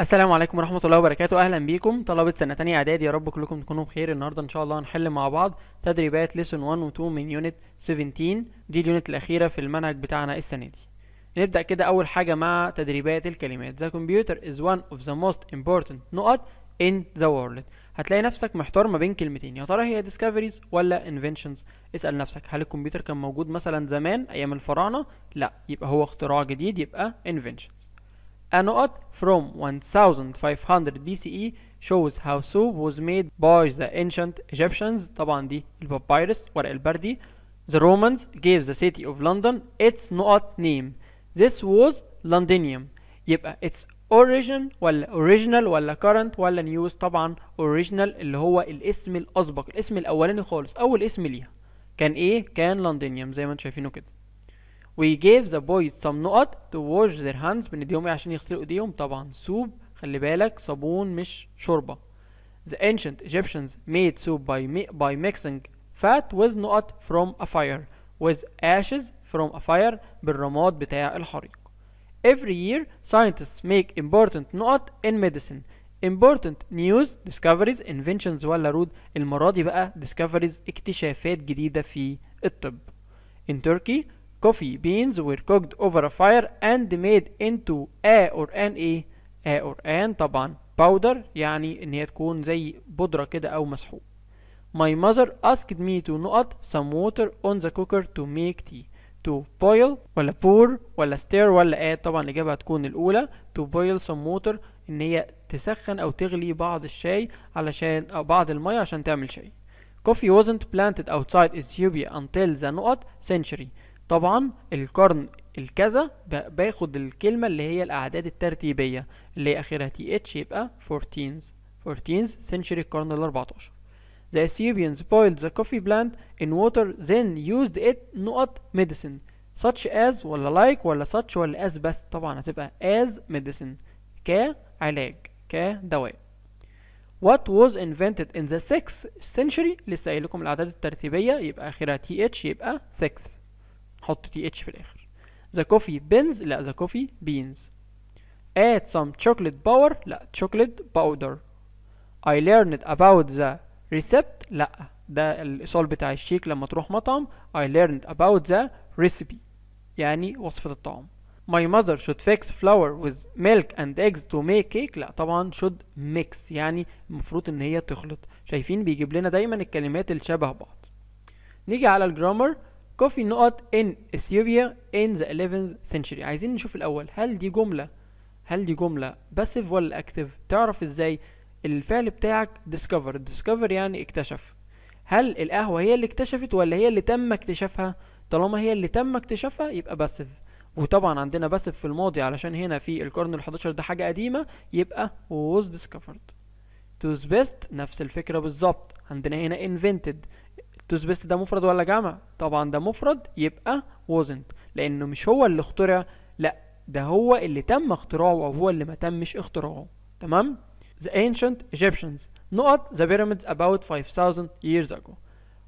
السلام عليكم ورحمة الله وبركاته أهلا بيكم طلبة سنة تانية إعدادي يا رب كلكم تكونوا بخير النهاردة إن شاء الله هنحل مع بعض تدريبات ليسون 1 و 2 من يونت 17 دي اليونت الأخيرة في المنهج بتاعنا السنة دي نبدأ كده أول حاجة مع تدريبات الكلمات The computer is one of the most important نقط in the world هتلاقي نفسك محتار ما بين كلمتين يا ترى هي discoveries ولا inventions اسأل نفسك هل الكمبيوتر كان موجود مثلا زمان أيام الفراعنة؟ لا يبقى هو اختراع جديد يبقى inventions Anuat from 1500 BCE shows how soup was made by the ancient Egyptians طبعا دي البابيرس ورق elbardi. The Romans gave the city of London its Nuat name This was Londinium Yep, uh, its origin well original well current well news Taban original اللي هو الاسم الأسبق الاسم الأولاني خالص أول اسم ليها كان إيه؟ كان لندنيوم زي ما انتم شايفينه كده ويجيف ذا بويز سم نقط تو ووش ذير هاندز بنديهم ايه عشان يغسلوا ايديهم طبعا سوب خلي بالك صابون مش شوربه The ancient Egyptians made soup by, mi by mixing fat with نقط from a fire with ashes from a fire بالرماد بتاع الحريق. Every year scientists make important نقط in medicine. Important news, discoveries, inventions ولا رود المرة دي بقى discoveries اكتشافات جديدة في الطب. In Turkey coffee beans were cooked over a fire and made into a or an a a or an طبعا powder يعني ان هي تكون زي بودرة كده او مسحوق My mother asked me to نقط some water on the cooker to make tea to boil ولا pour ولا stir ولا add طبعا الإجابة هتكون الأولى to boil some water إن هي تسخن أو تغلي بعض الشاي علشان أو بعض المية عشان تعمل شاي. Coffee wasn't planted outside Ethiopia until the نقط century طبعا القرن الكذا باخد الكلمة اللي هي الأعداد الترتيبية اللي هي آخرها تي اتش يبقى 14 14 century القرن ال 14 The Ethiopians boiled the coffee plant in water then used it not medicine such as ولا like ولا such ولا as بس طبعا هتبقى as medicine كعلاج كدواء What was invented in the 6th century لسه قايل لكم الأعداد الترتيبية يبقى آخرها th يبقى 6 حط تي اتش في الاخر the coffee بينز لا the coffee beans add some chocolate باور لا chocolate powder I learned about the recipe لا ده الايصال بتاع الشيك لما تروح مطعم I learned about the recipe يعني وصفة الطعام My mother should fix flour with milk and eggs to make cake لا طبعا should mix يعني المفروض ان هي تخلط شايفين بيجيب لنا دايما الكلمات اللي شبه بعض نيجي على الجرامر كوفي نقط in اثيوبيا in the 11th century عايزين نشوف الأول هل دي جملة هل دي جملة باسيف ولا اكتف تعرف ازاي الفعل بتاعك discover discover يعني اكتشف هل القهوة هي اللي اكتشفت ولا هي اللي تم اكتشافها طالما هي اللي تم اكتشافها يبقى باسيف وطبعا عندنا باسيف في الماضي علشان هنا في القرن ال11 ده حاجة قديمة يبقى was discovered to best نفس الفكرة بالظبط عندنا هنا invented توز بيست ده مفرد ولا جمع طبعا ده مفرد يبقى wasn't لانه مش هو اللي اخترع لا ده هو اللي تم اختراعه او هو اللي ما تمش اختراعه تمام the ancient Egyptians نقط the pyramids about 5000 years ago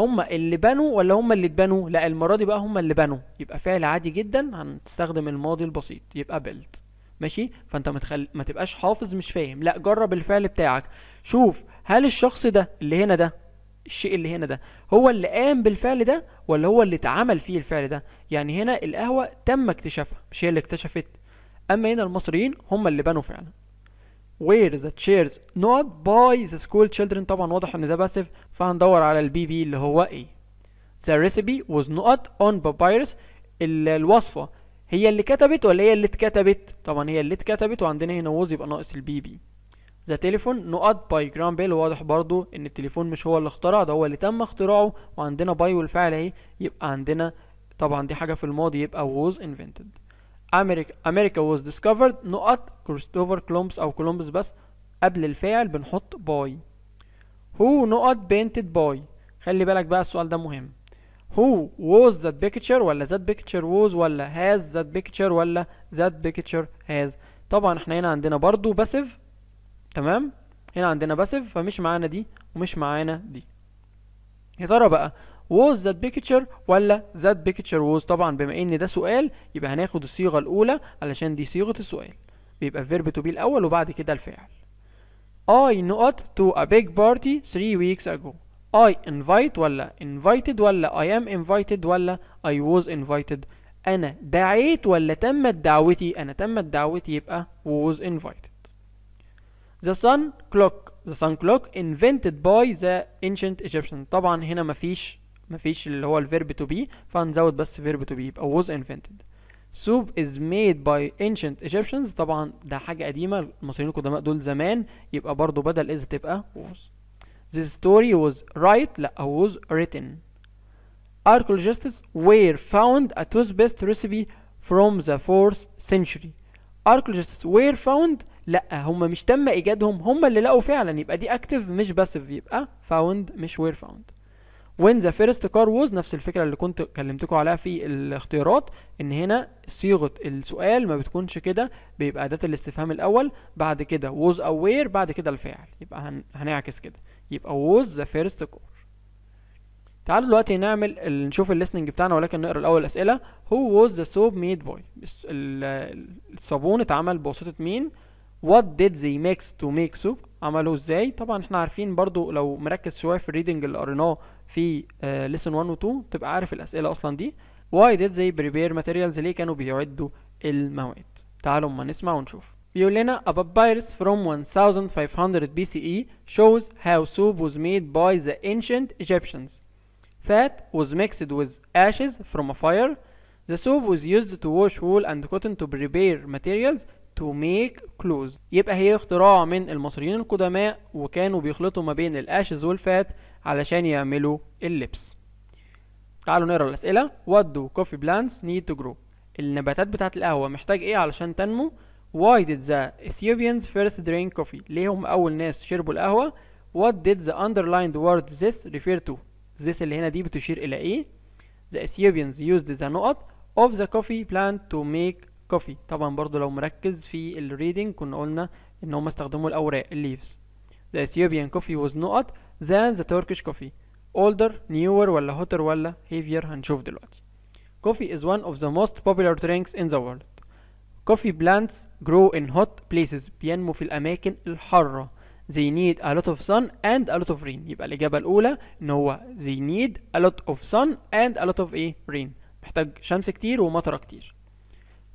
هما اللي بنوا ولا هما اللي اتبنوا لا المرة دي بقى هما اللي بنوا يبقى فعل عادي جدا هنستخدم الماضي البسيط يبقى built ماشي فانت متخل... تبقاش حافظ مش فاهم لا جرب الفعل بتاعك شوف هل الشخص ده اللي هنا ده الشيء اللي هنا ده هو اللي قام بالفعل ده ولا هو اللي اتعمل فيه الفعل ده يعني هنا القهوة تم اكتشافها مش هي اللي اكتشفت أما هنا المصريين هم اللي بنوا فعلا where the chairs not by the school children طبعا واضح ان ده باسف فهندور على البي بي اللي هو ايه the recipe was not on papyrus الوصفة هي اللي كتبت ولا هي اللي اتكتبت طبعا هي اللي اتكتبت وعندنا هنا was يبقى ناقص البي بي ذا تليفون نقط باي جرام بيل واضح برضو ان التليفون مش هو اللي اخترع ده هو اللي تم اختراعه وعندنا باي والفعل اهي يبقى عندنا طبعا دي حاجه في الماضي يبقى ووز انفنتد امريكا امريكا ووز ديسكفرد نقط كريستوفر كولومبس او كولومبس بس قبل الفعل بنحط باي هو نقط بينتد باي خلي بالك بقى السؤال ده مهم هو ووز ذات بيكتشر ولا ذات بيكتشر ووز ولا هاز ذات بيكتشر ولا ذات بيكتشر هاز طبعا احنا هنا عندنا برضو باسيف تمام هنا عندنا باسيف فمش معانا دي ومش معانا دي يا ترى بقى was that picture ولا that picture was طبعا بما ان ده سؤال يبقى هناخد الصيغه الاولى علشان دي صيغه السؤال بيبقى verb to be الاول وبعد كده الفعل I not to a big party three weeks ago I invite ولا invited ولا I am invited ولا I was invited أنا دعيت ولا تمت دعوتي أنا تمت دعوتي يبقى was invited the sun clock the sun clock invented by the ancient Egyptian طبعا هنا ما فيش اللي هو الفيرب to be فهنزود بس verb to be يبقى was invented soup is made by ancient Egyptians طبعا ده حاجة قديمة المصريين القدماء دول زمان يبقى برضو بدل إذا تبقى was this story was right لا was written archaeologists were found a toothpaste recipe from the 4th century archaeologists were found لا هم مش تم ايجادهم هم اللي لقوا فعلا يبقى دي اكتف مش باسيف يبقى فاوند مش وير فاوند وين ذا فيرست كار ووز نفس الفكره اللي كنت كلمتكم عليها في الاختيارات ان هنا صيغه السؤال ما بتكونش كده بيبقى اداه الاستفهام الاول بعد كده ووز او وير بعد كده الفاعل يبقى هنعكس كده يبقى ووز ذا فيرست كار تعالوا دلوقتي نعمل نشوف الليسننج بتاعنا ولكن نقرا الاول الاسئله هو ووز ذا سوب ميد باي الصابون اتعمل بواسطه مين what did they mix to make soup عملوا ازاي طبعا احنا عارفين برضو لو مركز شويه في الريدنج اللي قريناه في lesson 1 و 2 تبقى عارف الاسئلة اصلا دي why did they prepare materials ليه كانوا بيعدوا المواد تعالوا ما نسمع ونشوف بيقول لنا a papyrus from 1500 BCE shows how soup was made by the ancient Egyptians. Fat was mixed with ashes from a fire. The soup was used to wash wool and cotton to prepare materials تو ميك كلوز يبقى هي اختراع من المصريين القدماء وكانوا بيخلطوا ما بين الاشز والفات علشان يعملوا اللبس تعالوا نقرا الاسئله what do coffee plants need to grow النباتات بتاعه القهوه محتاج ايه علشان تنمو Why did the Ethiopians first drink coffee? ليه هم أول ناس شربوا القهوة؟ What did the underlined word this refer to? this اللي هنا دي بتشير إلى إيه؟ The Ethiopians used the نقط of the coffee plant to make كوفي طبعا برضو لو مركز في الريدنج كنا قلنا ان هم استخدموا الاوراق الليفز the Ethiopian coffee was not than the Turkish coffee older newer ولا hotter ولا heavier هنشوف دلوقتي coffee is one of the most popular drinks in the world coffee plants grow in hot places بينمو في الأماكن الحارة they need a lot of sun and a lot of rain يبقى الإجابة الأولى إن هو they need a lot of sun and a lot of rain محتاج شمس كتير ومطرة كتير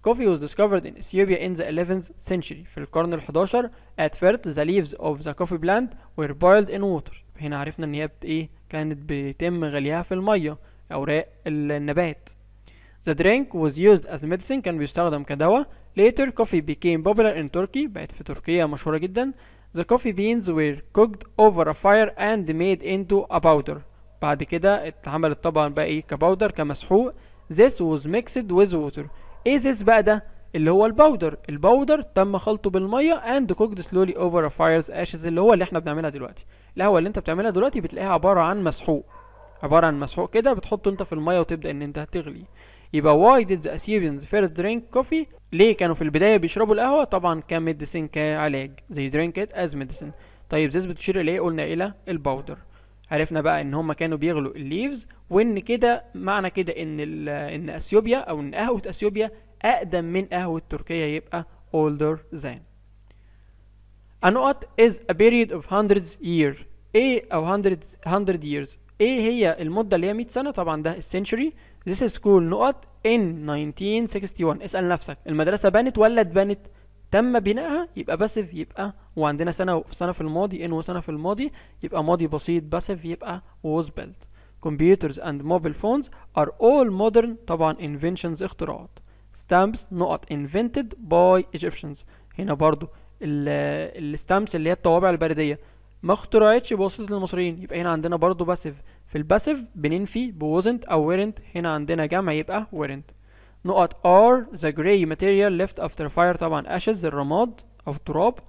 Coffee was discovered in Ethiopia in the 11th century في القرن ال11 at first the leaves of the coffee plant were boiled in water هنا عرفنا ان هي بت ايه كانت بيتم غليها في الميه اوراق النبات The drink was used as medicine كان بيستخدم كدواء later coffee became popular in Turkey بقت في تركيا مشهورة جدا The coffee beans were cooked over a fire and made into a powder بعد كده اتعملت طبعا بقى ايه كباودر كمسحوق This was mixed with water ايزيس بقى ده اللي هو الباودر الباودر تم خلطه بالميه اند كوكد سلولي اوفر فايرز اشز اللي هو اللي احنا بنعملها دلوقتي القهوه اللي انت بتعملها دلوقتي بتلاقيها عباره عن مسحوق عباره عن مسحوق كده بتحطه انت في الميه وتبدا ان انت هتغلي يبقى واي ديد ذا اسيبيانز فيرست درينك كوفي ليه كانوا في البدايه بيشربوا القهوه طبعا كميديسين كعلاج زي درينك ات از ميديسين طيب زيز بتشير الى إيه؟ قلنا الى الباودر عرفنا بقى ان هم كانوا بيغلوا الليفز وان كده معنى كده ان ان اثيوبيا او ان قهوه اثيوبيا اقدم من قهوه تركيا يبقى older than النقط is a period of hundreds year ايه او hundreds hundred years ايه هي المده اللي هي 100 سنه طبعا ده السنشري this is school نقط in 1961 اسال نفسك المدرسه بنت ولا اتبنت تم بنائها يبقى باسيف يبقى وعندنا سنه في سنه في الماضي ان وسنه في الماضي يبقى ماضي بسيط باسيف يبقى was built computers and mobile phones are all modern طبعا inventions اختراعات stamps نقط invented by Egyptians هنا برضو الستامبس اللي هي الطوابع البريدية ما اخترعتش بواسطة المصريين يبقى هنا عندنا برضو باسيف في الباسيف بننفي بوزنت او ورنت هنا عندنا جمع يبقى ورنت نقط are the gray material left after fire طبعا ashes الرماد أو التراب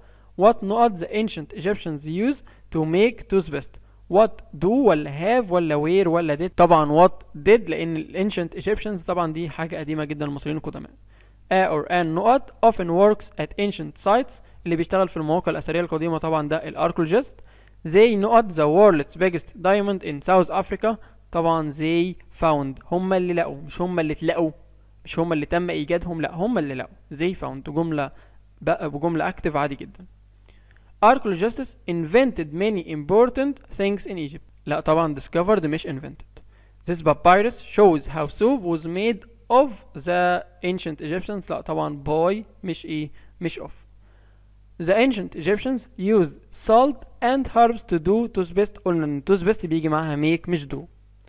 what نقط the ancient Egyptians use to make toothpaste what do ولا have ولا where ولا did طبعا what did لأن ال ancient Egyptians طبعا دي حاجة قديمة جدا المصريين القدماء a or N نقط often works at ancient sites اللي بيشتغل في المواقع الأثرية القديمة طبعا ده الاركولوجيست they نقط the world's biggest diamond in South Africa طبعا they found هم اللي لقوا مش هم اللي اتلقوا مش هما اللي تم ايجادهم لا هما اللي لقوا they found جمله بقى بجمله active عادي جدا archaeologists invented many important things in Egypt لا طبعا discovered مش invented this papyrus shows how soup was made of the ancient Egyptians لا طبعا boy مش ايه مش of The ancient Egyptians used salt and herbs to do toothpaste قلنا ان toothpaste بيجي معاها make مش do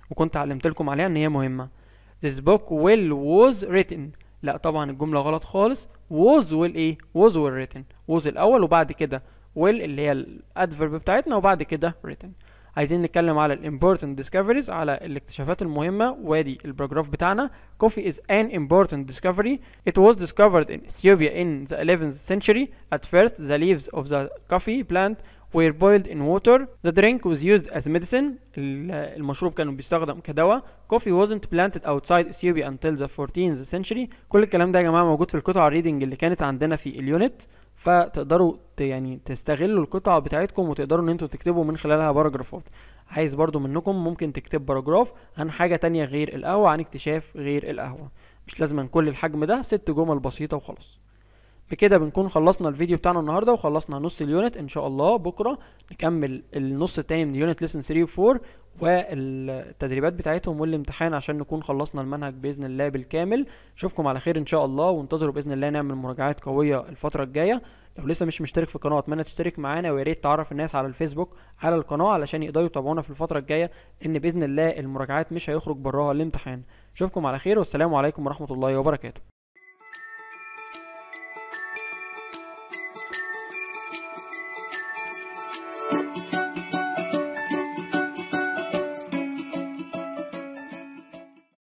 وكنت علمت لكم عليها ان هي مهمه this book will was written لا طبعا الجملة غلط خالص was will ايه was will written was الاول وبعد كده will اللي هي الادفرب بتاعتنا وبعد كده written عايزين نتكلم على important discoveries على الاكتشافات المهمة وادي البراجراف بتاعنا coffee is an important discovery it was discovered in Ethiopia in the 11th century at first the leaves of the coffee plant were boiled in water the drink was used as medicine المشروب كانوا بيستخدم كدواء coffee wasn't planted outside Ethiopia until the 14th century كل الكلام ده يا جماعة موجود في القطع الريدنج اللي كانت عندنا في اليونت فتقدروا يعني تستغلوا القطع بتاعتكم وتقدروا ان انتوا تكتبوا من خلالها باراجرافات عايز برضو منكم ممكن تكتب باراجراف عن حاجة تانية غير القهوة عن اكتشاف غير القهوة مش لازم كل الحجم ده ست جمل بسيطة وخلاص بكده بنكون خلصنا الفيديو بتاعنا النهارده وخلصنا نص اليونت ان شاء الله بكره نكمل النص التاني من يونت ليسن 3 و4 والتدريبات بتاعتهم والامتحان عشان نكون خلصنا المنهج باذن الله بالكامل اشوفكم على خير ان شاء الله وانتظروا باذن الله نعمل مراجعات قويه الفتره الجايه لو لسه مش مشترك في القناه اتمنى تشترك معانا ويا ريت تعرف الناس على الفيسبوك على القناه علشان يقدروا يتابعونا في الفتره الجايه ان باذن الله المراجعات مش هيخرج براها الامتحان اشوفكم على خير والسلام عليكم ورحمه الله وبركاته